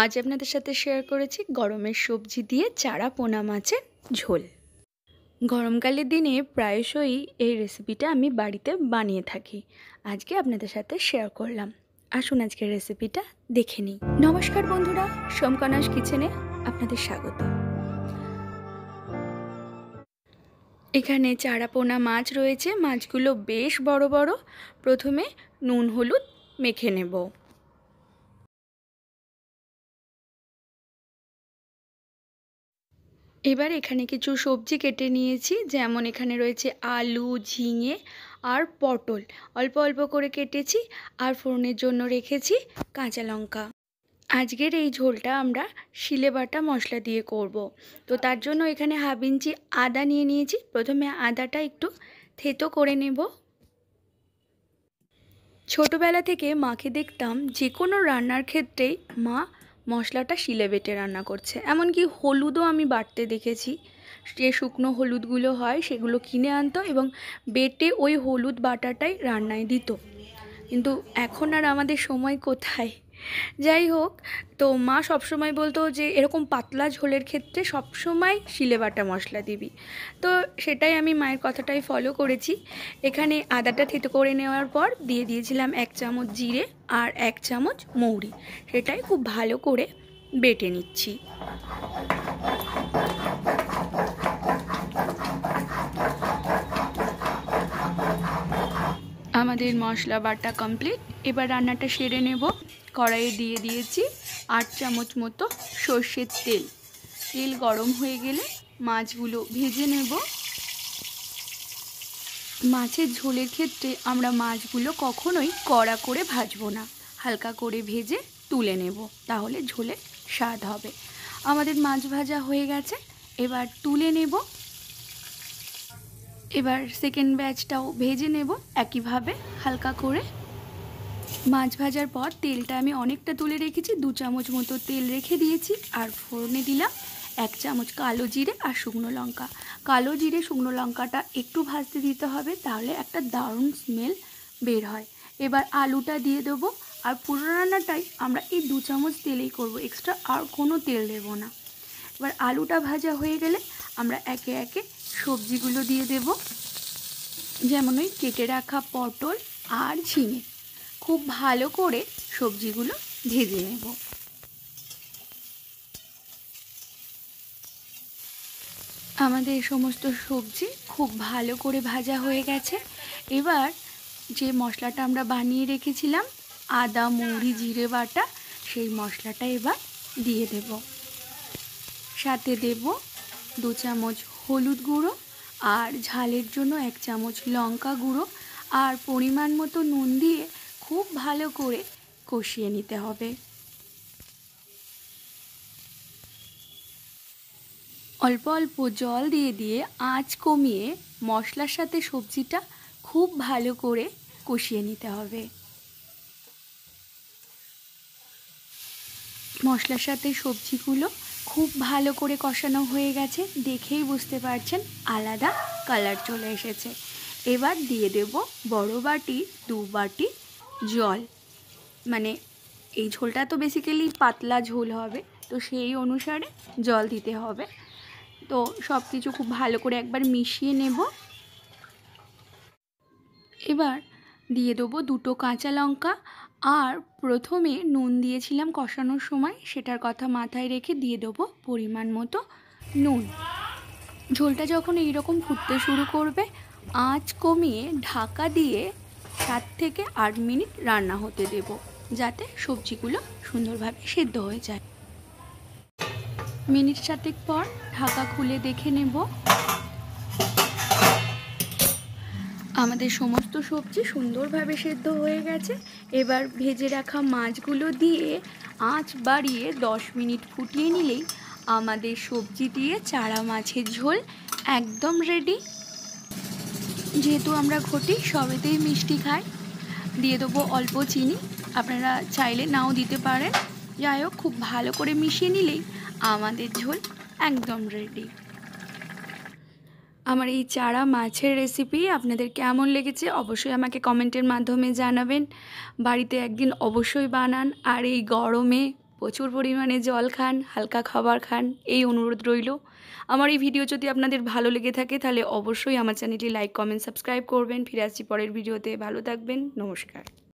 আজ আপনাদের সাথে শেয়ার করেছি গরমের সবজি দিয়ে চারা পোনা মাছের ঝোল গরমকালের দিনে প্রায়শই এই রেসিপিটা আমি বাড়িতে বানিয়ে থাকি আজকে আপনাদের সাথে শেয়ার করলাম আসুন আজকের রেসিপিটা দেখে নিই নমস্কার বন্ধুরা সোমকনাস কিচেনে আপনাদের স্বাগত এখানে চারা পোনা মাছ রয়েছে মাছগুলো বেশ বড় বড় প্রথমে নুন হলুদ মেখে নেব এবার এখানে কিছু সবজি কেটে নিয়েছি যেমন এখানে রয়েছে আলু ঝিঙে আর পটল অল্প অল্প করে কেটেছি আর ফোড়নের জন্য রেখেছি কাঁচা লঙ্কা আজকের এই ঝোলটা আমরা শিলে বাটা মশলা দিয়ে করব। তো তার জন্য এখানে হাফ ইঞ্চি আদা নিয়ে নিয়েছি প্রথমে আদাটা একটু থেতো করে নেব ছোটোবেলা থেকে মাকে দেখতাম যে কোনো রান্নার ক্ষেত্রেই মা মশলাটা শিলে বেটে রান্না করছে এমনকি হলুদও আমি বাটতে দেখেছি যে শুকনো হলুদগুলো হয় সেগুলো কিনে আনতো এবং বেটে ওই হলুদ বাটাটাই রান্নায় দিত কিন্তু এখন আর আমাদের সময় কোথায় যাই হোক তো মা সবসময় বলতো যে এরকম পাতলা ঝোলের ক্ষেত্রে সবসময় শিলে বাটা মশলা দিবি তো সেটাই আমি মায়ের কথাটাই ফলো করেছি এখানে আদাটা থেতো করে নেওয়ার পর দিয়ে দিয়েছিলাম এক চামচ জিরে আর এক চামচ মৌরি সেটাই খুব ভালো করে বেটে নিচ্ছি আমাদের মশলা বাটা কমপ্লিট এবার রান্নাটা সেরে নেব কড়াইয়ে দিয়ে দিয়েছি আট চামচ মতো সর্ষের তেল তেল গরম হয়ে গেলে মাছগুলো ভেজে নেব মাছের ঝোলের ক্ষেত্রে আমরা মাছগুলো কখনোই কড়া করে ভাজবো না হালকা করে ভেজে তুলে নেব তাহলে ঝোলে স্বাদ হবে আমাদের মাছ ভাজা হয়ে গেছে এবার তুলে নেব এবার সেকেন্ড ব্যাচটাও ভেজে নেব একইভাবে হালকা করে মাছ ভাজার পর তেলটা আমি অনেকটা তুলে রেখেছি দু চামচ মতো তেল রেখে দিয়েছি আর ফোড়নে দিলাম এক চামচ কালো জিরে আর শুকনো লঙ্কা কালো জিরে শুকনো লঙ্কাটা একটু ভাজতে দিতে হবে তাহলে একটা দারুণ স্মেল বের হয় এবার আলুটা দিয়ে দেবো আর পুরো রান্নাটাই আমরা এই দু চামচ তেলেই করব এক্সট্রা আর কোনো তেল দেব না এবার আলুটা ভাজা হয়ে গেলে আমরা একে একে সবজিগুলো দিয়ে দেব যেমন ওই কেটে রাখা পটল আর ঝিঙে খুব ভালো করে সবজিগুলো ভেজে নেব আমাদের সমস্ত সবজি খুব ভালো করে ভাজা হয়ে গেছে এবার যে মশলাটা আমরা বানিয়ে রেখেছিলাম আদা মুড়ি জিরে বাটা সেই মশলাটা এবার দিয়ে দেব সাথে দেব দু চামচ হলুদ গুঁড়ো আর ঝালের জন্য এক চামচ লঙ্কা গুঁড়ো আর পরিমাণ মতো নুন দিয়ে খুব ভালো করে কষিয়ে নিতে হবে অল্প অল্প জল দিয়ে দিয়ে আঁচ কমিয়ে মশলার সাথে সবজিটা খুব ভালো করে কষিয়ে নিতে হবে মশলার সাথে সবজিগুলো খুব ভালো করে কষানো হয়ে গেছে দেখেই বুঝতে পারছেন আলাদা কালার চলে এসেছে এবার দিয়ে দেব বড় বাটি দু বাটি জল মানে এই ঝোলটা তো বেসিক্যালি পাতলা ঝোল হবে তো সেই অনুসারে জল দিতে হবে তো সব কিছু খুব ভালো করে একবার মিশিয়ে নেব এবার দিয়ে দেবো দুটো কাঁচা লঙ্কা আর প্রথমে নুন দিয়েছিলাম কষানোর সময় সেটার কথা মাথায় রেখে দিয়ে দেবো পরিমাণ মতো নুন ঝোলটা যখন এইরকম ফুটতে শুরু করবে আঁচ কমিয়ে ঢাকা দিয়ে সাত থেকে আট মিনিট রান্না হতে দেব যাতে সবজিগুলো সুন্দরভাবে সেদ্ধ হয়ে যায় মিনিট সাতেক পর ঢাকা খুলে দেখে নেব আমাদের সমস্ত সবজি সুন্দরভাবে সেদ্ধ হয়ে গেছে এবার ভেজে রাখা মাছগুলো দিয়ে আঁচ বাড়িয়ে দশ মিনিট ফুটিয়ে নিলেই আমাদের সবজি দিয়ে চারা মাছের ঝোল একদম রেডি যেহেতু আমরা ঘটি সবেতেই মিষ্টি খাই দিয়ে দেবো অল্প চিনি আপনারা চাইলে নাও দিতে পারেন যাই হোক খুব ভালো করে মিশিয়ে নিলেই আমাদের ঝোল একদম রেডি আমার এই চারা মাছের রেসিপি আপনাদের কেমন লেগেছে অবশ্যই আমাকে কমেন্টের মাধ্যমে জানাবেন বাড়িতে একদিন অবশ্যই বানান আর এই গরমে প্রচুর পরিমাণে জল খান হালকা খাবার খান এই অনুরোধ রইল আমার এই ভিডিও যদি আপনাদের ভালো লেগে থাকে তাহলে অবশ্যই আমার চ্যানেলটি লাইক কমেন্ট সাবস্ক্রাইব করবেন ফিরে আসছি পরের ভিডিওতে ভালো থাকবেন নমস্কার